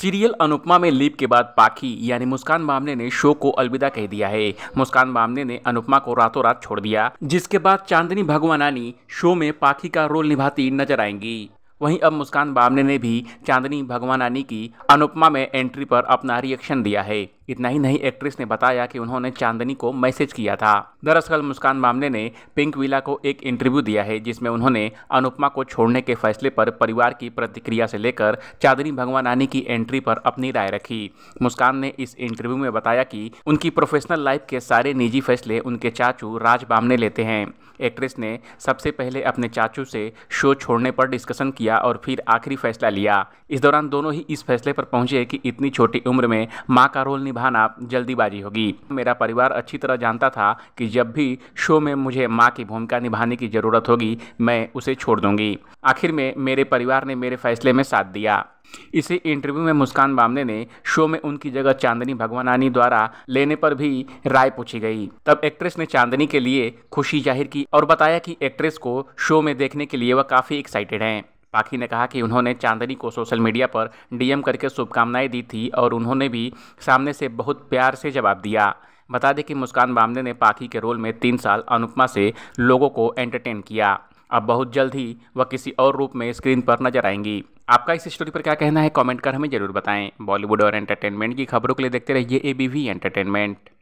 serial Anupama में leap के बाद पाखी यानी मुस्कान बामने ने शो को अलविदा कह दिया है मुस्कान बामने ने अनुपमा को रातों रात छोड़ दिया जिसके बाद चांदनी भगवानानी शो में पाखी का रोल निभाती नजर आएंगी वहीं अब मुस्कान बामने ने भी चांदनी भगवानानी की अनुपमा में एंट्री पर अपना रिएक्शन दिया है इतना ही नहीं एक्ट्रेस ने बताया कि उन्होंने चांदनी को मैसेज किया था दरअसल मुस्कान मामले ने पिंक विला को एक इंटरव्यू दिया है जिसमें उन्होंने अनुपमा को छोड़ने के फैसले पर परिवार की प्रतिक्रिया से लेकर चांदनी भगवानानी की एंट्री पर अपनी राय रखी मुस्कान ने इस इंटरव्यू में बताया कि उनकी प्रोफेशनल लाइफ के सारे निजी फैसले उनके चाचू राज बामने लेते हैं एक्ट्रेस ने सबसे पहले अपने चाचू से शो छोड़ने पर डिस्कशन किया और फिर आखिरी फैसला लिया इस दौरान दोनों ही इस फैसले पर पहुंचे कि इतनी छोटी उम्र में माँ का रोल निभाना जल्दीबाजी होगी मेरा परिवार अच्छी तरह जानता था कि जब भी शो में मुझे माँ की भूमिका निभाने की ज़रूरत होगी मैं उसे छोड़ दूंगी आखिर में मेरे परिवार ने मेरे फैसले में साथ दिया इसी इंटरव्यू में मुस्कान बामने ने शो में उनकी जगह चांदनी भगवानानी द्वारा लेने पर भी राय पूछी गई तब एक्ट्रेस ने चांदनी के लिए खुशी जाहिर की और बताया कि एक्ट्रेस को शो में देखने के लिए वह काफ़ी एक्साइटेड हैं पाखी ने कहा कि उन्होंने चांदनी को सोशल मीडिया पर डीएम करके शुभकामनाएं दी थी और उन्होंने भी सामने से बहुत प्यार से जवाब दिया बता दें कि मुस्कान बामने ने पाखी के रोल में तीन साल अनुपमा से लोगों को एंटरटेन किया अब बहुत जल्द ही वह किसी और रूप में स्क्रीन पर नजर आएंगी आपका इस स्टोरी पर क्या कहना है कमेंट कर हमें जरूर बताएं बॉलीवुड और एंटरटेनमेंट की खबरों के लिए देखते रहिए ए एंटरटेनमेंट